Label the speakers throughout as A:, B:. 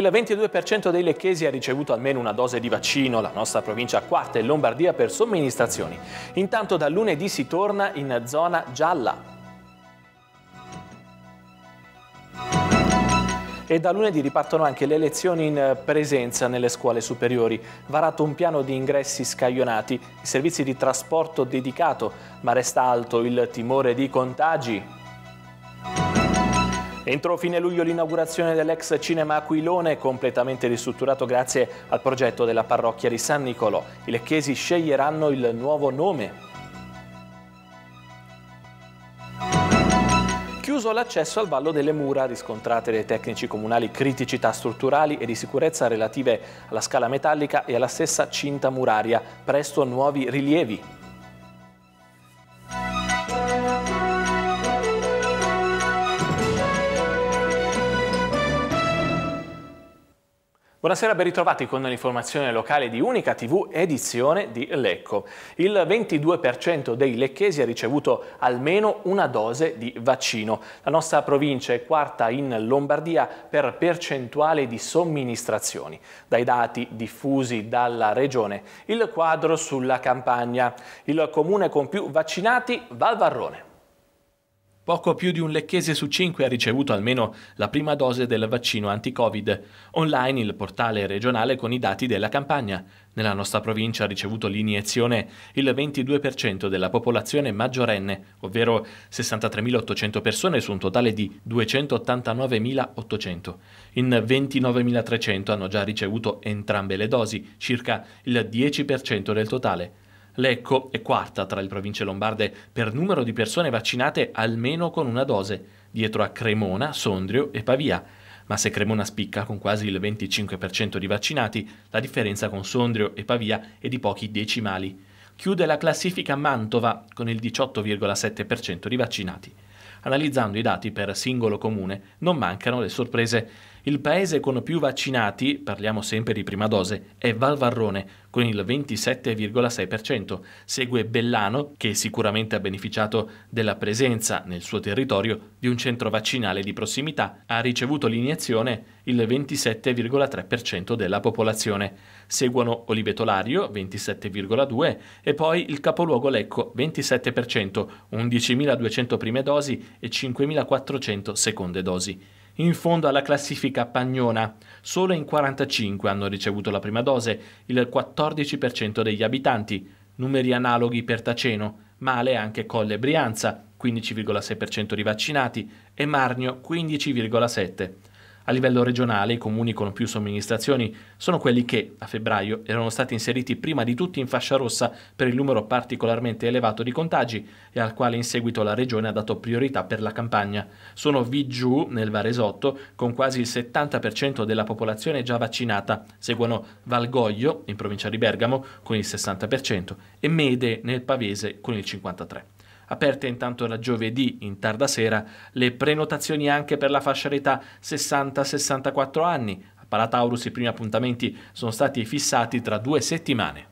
A: Il 22% dei lecchesi ha ricevuto almeno una dose di vaccino, la nostra provincia quarta e Lombardia per somministrazioni. Intanto da lunedì si torna in zona gialla. e da lunedì ripartono anche le lezioni in presenza nelle scuole superiori. Varato un piano di ingressi scaglionati, i servizi di trasporto dedicato, ma resta alto il timore di contagi. Entro fine luglio l'inaugurazione dell'ex cinema Aquilone, completamente ristrutturato grazie al progetto della parrocchia di San Nicolò. I lecchesi sceglieranno il nuovo nome chiuso l'accesso al Vallo delle Mura, riscontrate dai tecnici comunali criticità strutturali e di sicurezza relative alla scala metallica e alla stessa cinta muraria, presto nuovi rilievi. Buonasera, ben ritrovati con l'informazione locale di Unica TV edizione di Lecco. Il 22% dei lecchesi ha ricevuto almeno una dose di vaccino. La nostra provincia è quarta in Lombardia per percentuale di somministrazioni. Dai dati diffusi dalla regione, il quadro sulla campagna. Il comune con più vaccinati, Valvarrone. Poco più di un lecchese su cinque ha ricevuto almeno la prima dose del vaccino anti-Covid. Online il portale regionale con i dati della campagna. Nella nostra provincia ha ricevuto l'iniezione il 22% della popolazione maggiorenne, ovvero 63.800 persone su un totale di 289.800. In 29.300 hanno già ricevuto entrambe le dosi, circa il 10% del totale. Lecco è quarta tra le province lombarde per numero di persone vaccinate almeno con una dose, dietro a Cremona, Sondrio e Pavia. Ma se Cremona spicca con quasi il 25% di vaccinati, la differenza con Sondrio e Pavia è di pochi decimali. Chiude la classifica Mantova con il 18,7% di vaccinati. Analizzando i dati per singolo comune non mancano le sorprese. Il paese con più vaccinati, parliamo sempre di prima dose, è Valvarrone con il 27,6%. Segue Bellano, che sicuramente ha beneficiato della presenza nel suo territorio di un centro vaccinale di prossimità. Ha ricevuto l'iniezione il 27,3% della popolazione. Seguono Olivetolario 27,2% e poi il capoluogo Lecco 27%, 11.200 prime dosi e 5.400 seconde dosi in fondo alla classifica pagnona. Solo in 45 hanno ricevuto la prima dose, il 14% degli abitanti, numeri analoghi per Taceno, male anche Colle Brianza, 15,6% di vaccinati, e Marnio, 15,7%. A livello regionale i comuni con più somministrazioni sono quelli che, a febbraio, erano stati inseriti prima di tutti in fascia rossa per il numero particolarmente elevato di contagi e al quale in seguito la regione ha dato priorità per la campagna. Sono Viggiù, nel Varesotto, con quasi il 70% della popolazione già vaccinata, seguono Valgoglio, in provincia di Bergamo, con il 60% e Mede, nel Pavese, con il 53%. Aperte intanto da giovedì in tarda sera le prenotazioni anche per la fascia d'età 60-64 anni. A Palataurus i primi appuntamenti sono stati fissati tra due settimane.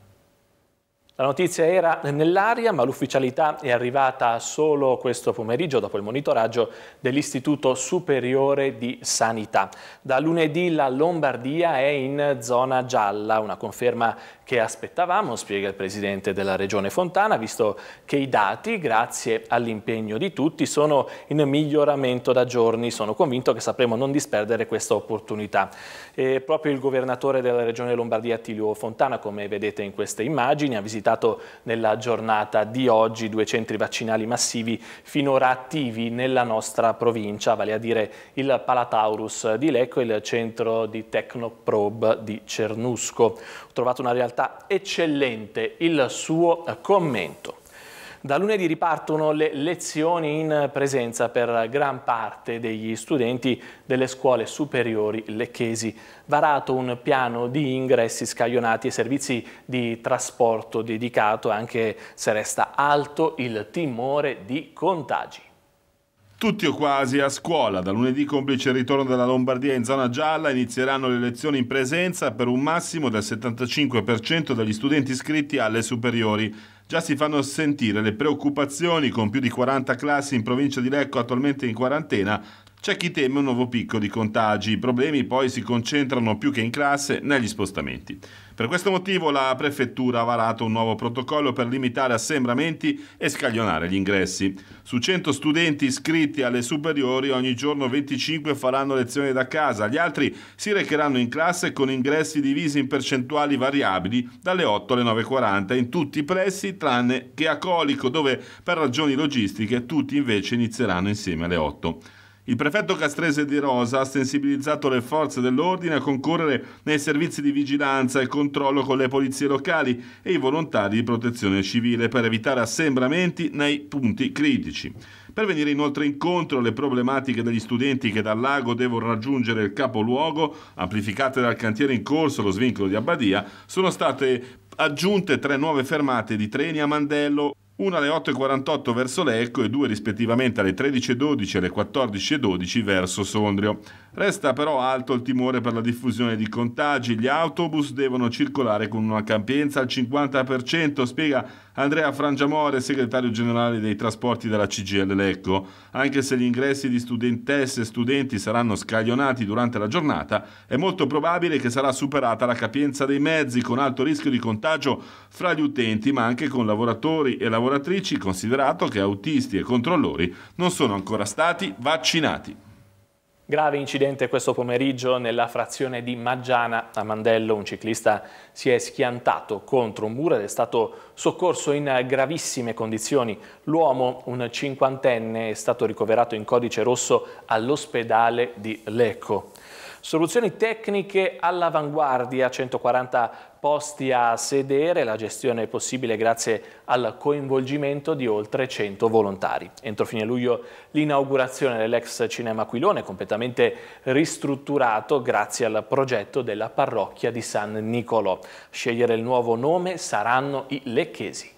A: La notizia era nell'aria, ma l'ufficialità è arrivata solo questo pomeriggio dopo il monitoraggio dell'Istituto Superiore di Sanità. Da lunedì la Lombardia è in zona gialla, una conferma che aspettavamo, spiega il Presidente della Regione Fontana, visto che i dati, grazie all'impegno di tutti, sono in miglioramento da giorni. Sono convinto che sapremo non disperdere questa opportunità. E proprio il Governatore della Regione Lombardia, Attilio Fontana, come vedete in queste immagini, ha visitato nella giornata di oggi due centri vaccinali massivi finora attivi nella nostra provincia, vale a dire il Palataurus di Lecco e il centro di Tecnoprobe di Cernusco. Ho trovato una realtà realtà eccellente il suo commento. Da lunedì ripartono le lezioni in presenza per gran parte degli studenti delle scuole superiori lecchesi. Varato un piano di ingressi scaglionati e servizi di trasporto dedicato anche se resta alto il timore di contagi.
B: Tutti o quasi a scuola, da lunedì complice il ritorno della Lombardia in zona gialla, inizieranno le lezioni in presenza per un massimo del 75% degli studenti iscritti alle superiori. Già si fanno sentire le preoccupazioni con più di 40 classi in provincia di Lecco attualmente in quarantena c'è chi teme un nuovo picco di contagi, i problemi poi si concentrano più che in classe negli spostamenti. Per questo motivo la prefettura ha varato un nuovo protocollo per limitare assembramenti e scaglionare gli ingressi. Su 100 studenti iscritti alle superiori ogni giorno 25 faranno lezioni da casa, gli altri si recheranno in classe con ingressi divisi in percentuali variabili dalle 8 alle 9.40 in tutti i pressi tranne che a Colico dove per ragioni logistiche tutti invece inizieranno insieme alle 8. Il prefetto castrese di Rosa ha sensibilizzato le forze dell'ordine a concorrere nei servizi di vigilanza e controllo con le polizie locali e i volontari di protezione civile per evitare assembramenti nei punti critici. Per venire inoltre incontro alle problematiche degli studenti che dal lago devono raggiungere il capoluogo, amplificate dal cantiere in corso lo svincolo di Abbadia, sono state aggiunte tre nuove fermate di treni a Mandello una alle 8.48 verso Lecco e due rispettivamente alle 13.12 e alle 14.12 verso Sondrio. Resta però alto il timore per la diffusione di contagi, gli autobus devono circolare con una capienza al 50%, spiega Andrea Frangiamore, segretario generale dei trasporti della CGL Lecco. Anche se gli ingressi di studentesse e studenti saranno scaglionati durante la giornata, è molto probabile che sarà superata la capienza dei mezzi con alto rischio di contagio fra gli utenti, ma anche con lavoratori e lavoratrici, considerato che autisti e controllori non sono ancora stati vaccinati.
A: Grave incidente questo pomeriggio nella frazione di Maggiana a Mandello. Un ciclista si è schiantato contro un muro ed è stato soccorso in gravissime condizioni. L'uomo, un cinquantenne, è stato ricoverato in codice rosso all'ospedale di Lecco. Soluzioni tecniche all'avanguardia, 140 posti a sedere, la gestione è possibile grazie al coinvolgimento di oltre 100 volontari. Entro fine luglio l'inaugurazione dell'ex cinema Aquilone, completamente ristrutturato grazie al progetto della parrocchia di San Nicolò. Scegliere il nuovo nome saranno i Lecchesi.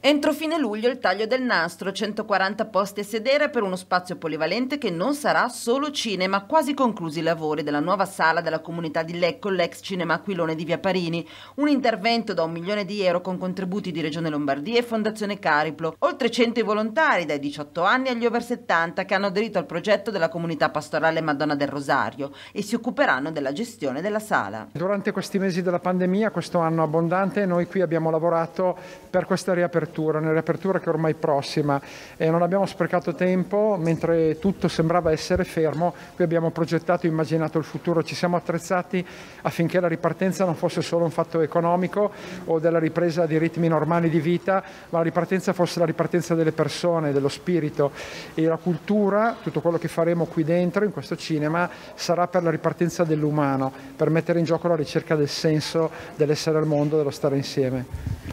A: Entro fine luglio il taglio del nastro, 140 posti a sedere per uno spazio polivalente che non sarà solo cinema, quasi conclusi i lavori della nuova sala della comunità di Lecco, l'ex cinema Aquilone di Via Parini, un intervento da un milione di euro con contributi di Regione Lombardia e Fondazione Cariplo, oltre 100 volontari dai 18 anni agli over 70 che hanno aderito al progetto della comunità pastorale Madonna del Rosario e si occuperanno della gestione della sala.
C: Durante questi mesi della pandemia, questo anno abbondante, noi qui abbiamo lavorato per questa riapertura riapertura, una riapertura che è ormai prossima e non abbiamo sprecato tempo, mentre tutto sembrava essere fermo, qui abbiamo progettato e immaginato il futuro, ci siamo attrezzati affinché la ripartenza non fosse solo un fatto economico o della ripresa di ritmi normali di vita, ma la ripartenza fosse la ripartenza delle persone, dello spirito e la cultura, tutto quello che faremo qui dentro, in questo cinema, sarà per la ripartenza dell'umano, per mettere in gioco la ricerca del senso dell'essere al mondo, dello stare insieme.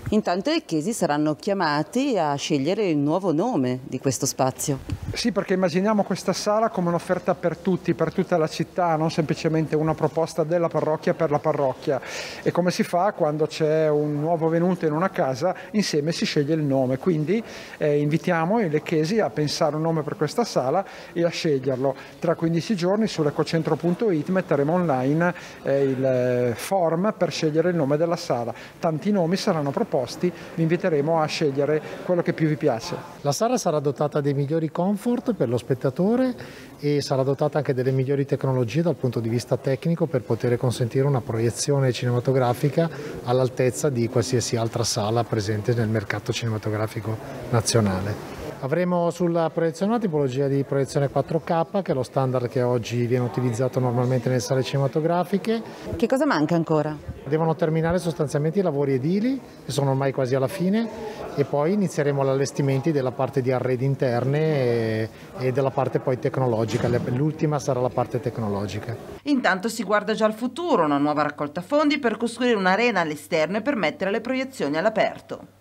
B: Intanto i chiesi saranno chiamati a scegliere il nuovo nome di questo spazio.
C: Sì, perché immaginiamo questa sala come un'offerta per tutti, per tutta la città, non semplicemente una proposta della parrocchia per la parrocchia. E come si fa quando c'è un nuovo venuto in una casa, insieme si sceglie il nome. Quindi eh, invitiamo i lecchesi a pensare un nome per questa sala e a sceglierlo. Tra 15 giorni sull'ecocentro.it metteremo online eh, il eh, form per scegliere il nome della sala. Tanti nomi saranno proposti, vi inviteremo a scegliere quello che più vi piace. La sala sarà dotata dei migliori comfort comfort per lo spettatore e sarà dotata anche delle migliori tecnologie dal punto di vista tecnico per poter consentire una proiezione cinematografica all'altezza di qualsiasi altra sala presente nel mercato cinematografico nazionale. Avremo sulla proiezione una tipologia di proiezione 4K, che è lo standard che oggi viene utilizzato normalmente nelle sale cinematografiche. Che cosa manca ancora? Devono terminare sostanzialmente i lavori edili, che sono ormai quasi alla fine, e poi inizieremo l'allestimento della parte di arredi interne e, e della parte poi tecnologica. L'ultima sarà la parte tecnologica.
A: Intanto si guarda già al futuro, una nuova raccolta fondi per costruire un'arena all'esterno e permettere le proiezioni all'aperto.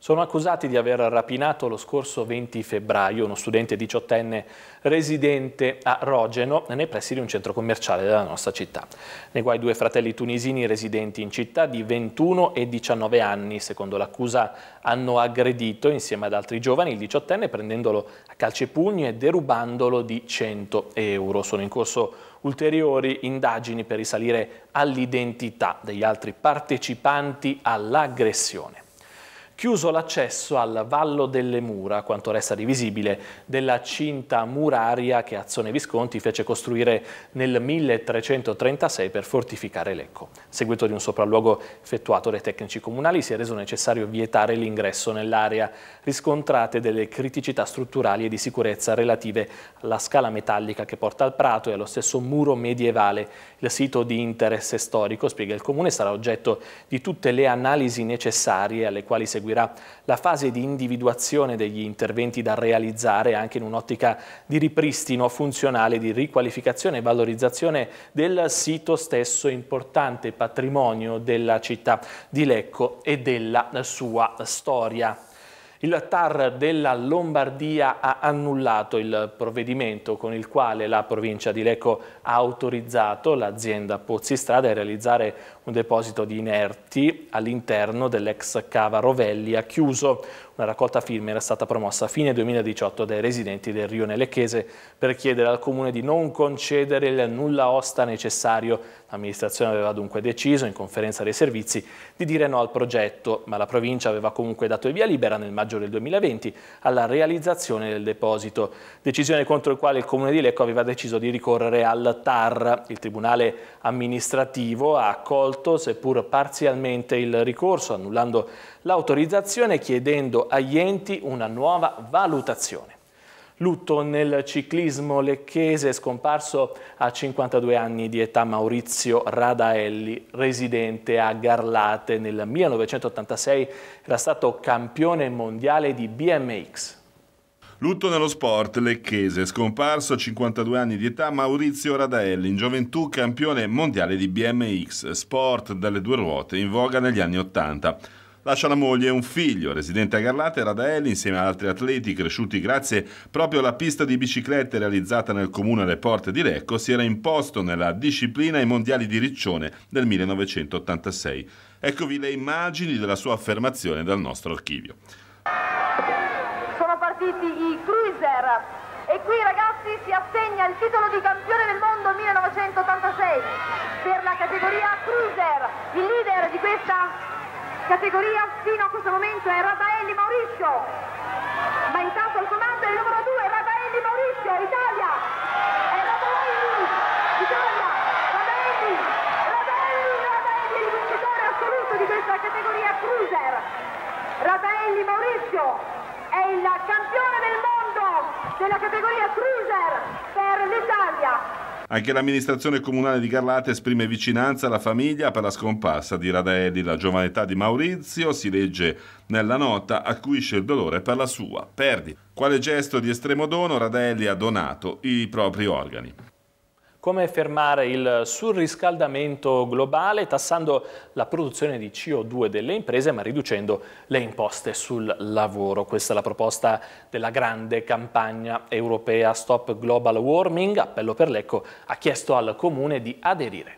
A: Sono accusati di aver rapinato lo scorso 20 febbraio uno studente diciottenne residente a Rogeno nei pressi di un centro commerciale della nostra città. Nei guai due fratelli tunisini residenti in città di 21 e 19 anni. Secondo l'accusa hanno aggredito insieme ad altri giovani il diciottenne prendendolo a calci e pugni e derubandolo di 100 euro. Sono in corso ulteriori indagini per risalire all'identità degli altri partecipanti all'aggressione chiuso l'accesso al Vallo delle Mura, quanto resta divisibile, della cinta muraria che Azzone Visconti fece costruire nel 1336 per fortificare Lecco. A seguito di un sopralluogo effettuato dai tecnici comunali si è reso necessario vietare l'ingresso nell'area, riscontrate delle criticità strutturali e di sicurezza relative alla scala metallica che porta al prato e allo stesso muro medievale. Il sito di interesse storico, spiega il comune, sarà oggetto di tutte le analisi necessarie alle quali seguirà seguirà la fase di individuazione degli interventi da realizzare anche in un'ottica di ripristino funzionale, di riqualificazione e valorizzazione del sito stesso importante patrimonio della città di Lecco e della sua storia. Il TAR della Lombardia ha annullato il provvedimento con il quale la provincia di Lecco ha autorizzato l'azienda Pozzi Strada a realizzare un deposito di inerti all'interno dell'ex cava Rovelli ha chiuso. La raccolta firme era stata promossa a fine 2018 dai residenti del Rione Lecchese per chiedere al Comune di non concedere il nulla osta necessario. L'amministrazione aveva dunque deciso, in conferenza dei servizi, di dire no al progetto, ma la provincia aveva comunque dato il via libera nel maggio del 2020 alla realizzazione del deposito, decisione contro il quale il Comune di Lecco aveva deciso di ricorrere al TAR. Il Tribunale amministrativo ha accolto, seppur parzialmente, il ricorso, annullando l'autorizzazione e chiedendo agli enti una nuova valutazione. Lutto nel ciclismo lecchese scomparso a 52 anni di età Maurizio Radaelli, residente a Garlate. Nel 1986 era stato campione mondiale di BMX.
B: Lutto nello sport lecchese, scomparso a 52 anni di età Maurizio Radaelli, in gioventù campione mondiale di BMX, sport dalle due ruote in voga negli anni 80. Lascia la moglie e un figlio. Residente a Garlate, Radaeli, insieme ad altri atleti cresciuti grazie proprio alla pista di biciclette realizzata nel comune alle porte di Lecco, si era imposto nella disciplina ai mondiali di Riccione del 1986. Eccovi le immagini della sua affermazione dal nostro archivio. Sono partiti i cruiser
A: e qui ragazzi si assegna il titolo di campione del mondo 1986 per la categoria cruiser, il leader di questa Categoria fino a questo momento è Raffaelli Maurizio ma intanto il comando è il numero 2 Raffaelli Maurizio Italia. È Raffaelli, Italia, Raffaelli, Raffaelli, Raffaelli il vincitore assoluto di questa categoria cruiser. Raffaelli Maurizio è il campione del mondo della categoria cruiser per l'Italia.
B: Anche l'amministrazione comunale di Garlate esprime vicinanza alla famiglia per la scomparsa di Radaelli, la giovane età di Maurizio, si legge nella nota, acuisce il dolore per la sua perdita. Quale gesto di estremo dono Radaelli ha donato i propri organi
A: come fermare il surriscaldamento globale tassando la produzione di CO2 delle imprese ma riducendo le imposte sul lavoro. Questa è la proposta della grande campagna europea Stop Global Warming, appello per l'ECO, ha chiesto al Comune di aderire.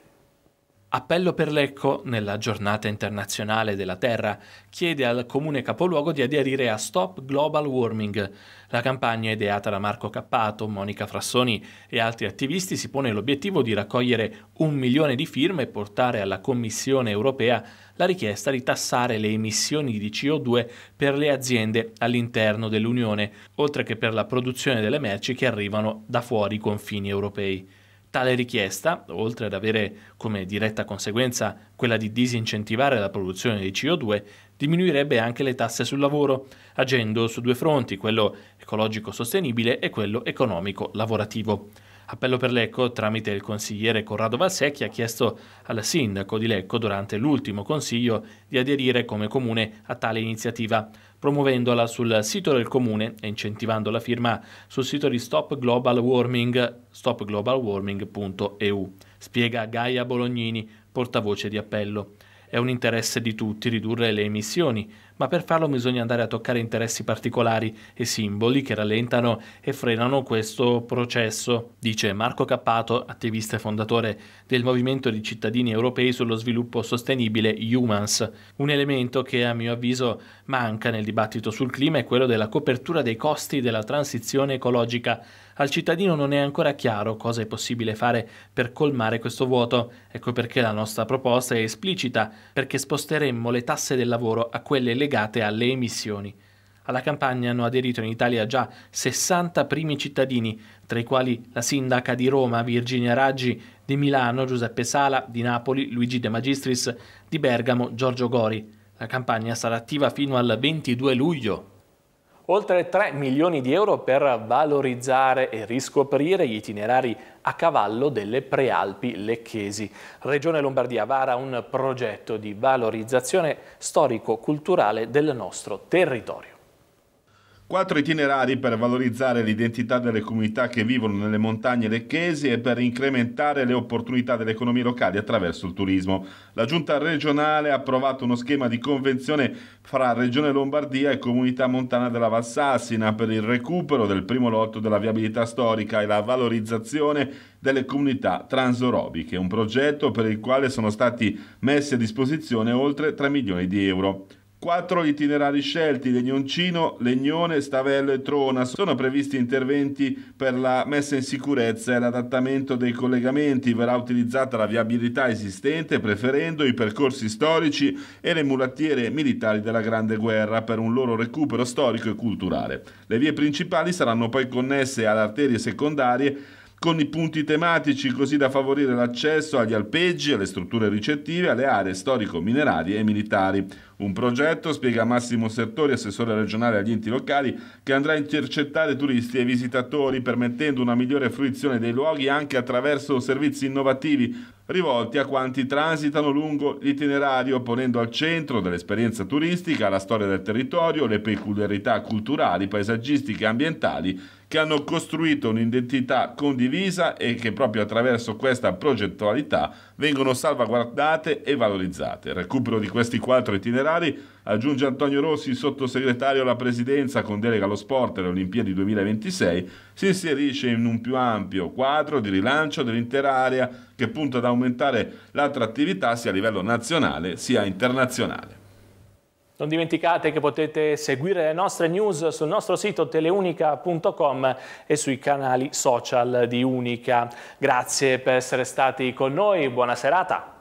A: Appello per Lecco, nella giornata internazionale della Terra, chiede al comune capoluogo di aderire a Stop Global Warming. La campagna ideata da Marco Cappato, Monica Frassoni e altri attivisti si pone l'obiettivo di raccogliere un milione di firme e portare alla Commissione europea la richiesta di tassare le emissioni di CO2 per le aziende all'interno dell'Unione, oltre che per la produzione delle merci che arrivano da fuori i confini europei. Tale richiesta, oltre ad avere come diretta conseguenza quella di disincentivare la produzione di CO2, diminuirebbe anche le tasse sul lavoro, agendo su due fronti, quello ecologico sostenibile e quello economico lavorativo. Appello per Lecco, tramite il consigliere Corrado Valsecchi, ha chiesto al sindaco di Lecco durante l'ultimo consiglio di aderire come comune a tale iniziativa, promuovendola sul sito del comune e incentivando la firma sul sito di Stop Global Warming, stopglobalwarming.eu, spiega Gaia Bolognini, portavoce di appello. È un interesse di tutti ridurre le emissioni, ma per farlo bisogna andare a toccare interessi particolari e simboli che rallentano e frenano questo processo, dice Marco Cappato, attivista e fondatore del Movimento di Cittadini Europei sullo Sviluppo Sostenibile Humans. Un elemento che a mio avviso manca nel dibattito sul clima è quello della copertura dei costi della transizione ecologica al cittadino non è ancora chiaro cosa è possibile fare per colmare questo vuoto. Ecco perché la nostra proposta è esplicita, perché sposteremmo le tasse del lavoro a quelle legate alle emissioni. Alla campagna hanno aderito in Italia già 60 primi cittadini, tra i quali la sindaca di Roma Virginia Raggi, di Milano Giuseppe Sala, di Napoli Luigi De Magistris, di Bergamo Giorgio Gori. La campagna sarà attiva fino al 22 luglio oltre 3 milioni di euro per valorizzare e riscoprire gli itinerari a cavallo delle prealpi lecchesi. Regione Lombardia vara un progetto di valorizzazione storico-culturale del nostro territorio.
B: Quattro itinerari per valorizzare l'identità delle comunità che vivono nelle montagne lecchesi e per incrementare le opportunità delle economie locali attraverso il turismo. La Giunta regionale ha approvato uno schema di convenzione fra Regione Lombardia e Comunità Montana della Valsassina per il recupero del primo lotto della viabilità storica e la valorizzazione delle comunità transorobiche, un progetto per il quale sono stati messi a disposizione oltre 3 milioni di euro. Quattro itinerari scelti, Legnoncino, Legnone, Stavello e Trona. Sono previsti interventi per la messa in sicurezza e l'adattamento dei collegamenti. Verrà utilizzata la viabilità esistente, preferendo i percorsi storici e le mulattiere militari della Grande Guerra per un loro recupero storico e culturale. Le vie principali saranno poi connesse alle arterie secondarie con i punti tematici così da favorire l'accesso agli alpeggi, alle strutture ricettive, alle aree storico-minerarie e militari. Un progetto, spiega Massimo Sertori, assessore regionale agli enti locali, che andrà a intercettare turisti e visitatori permettendo una migliore fruizione dei luoghi anche attraverso servizi innovativi rivolti a quanti transitano lungo l'itinerario, ponendo al centro dell'esperienza turistica la storia del territorio, le peculiarità culturali, paesaggistiche e ambientali che hanno costruito un'identità condivisa e che proprio attraverso questa progettualità vengono salvaguardate e valorizzate. Il recupero di questi quattro itinerari Ferrari, aggiunge Antonio Rossi, sottosegretario alla presidenza con delega allo sport e alle Olimpiadi 2026, si inserisce in un più ampio quadro di rilancio dell'intera area che punta ad aumentare l'attrattività sia a livello nazionale sia internazionale. Non
A: dimenticate che potete seguire le nostre news sul nostro sito teleunica.com e sui canali social di Unica. Grazie per essere stati con noi, buona serata.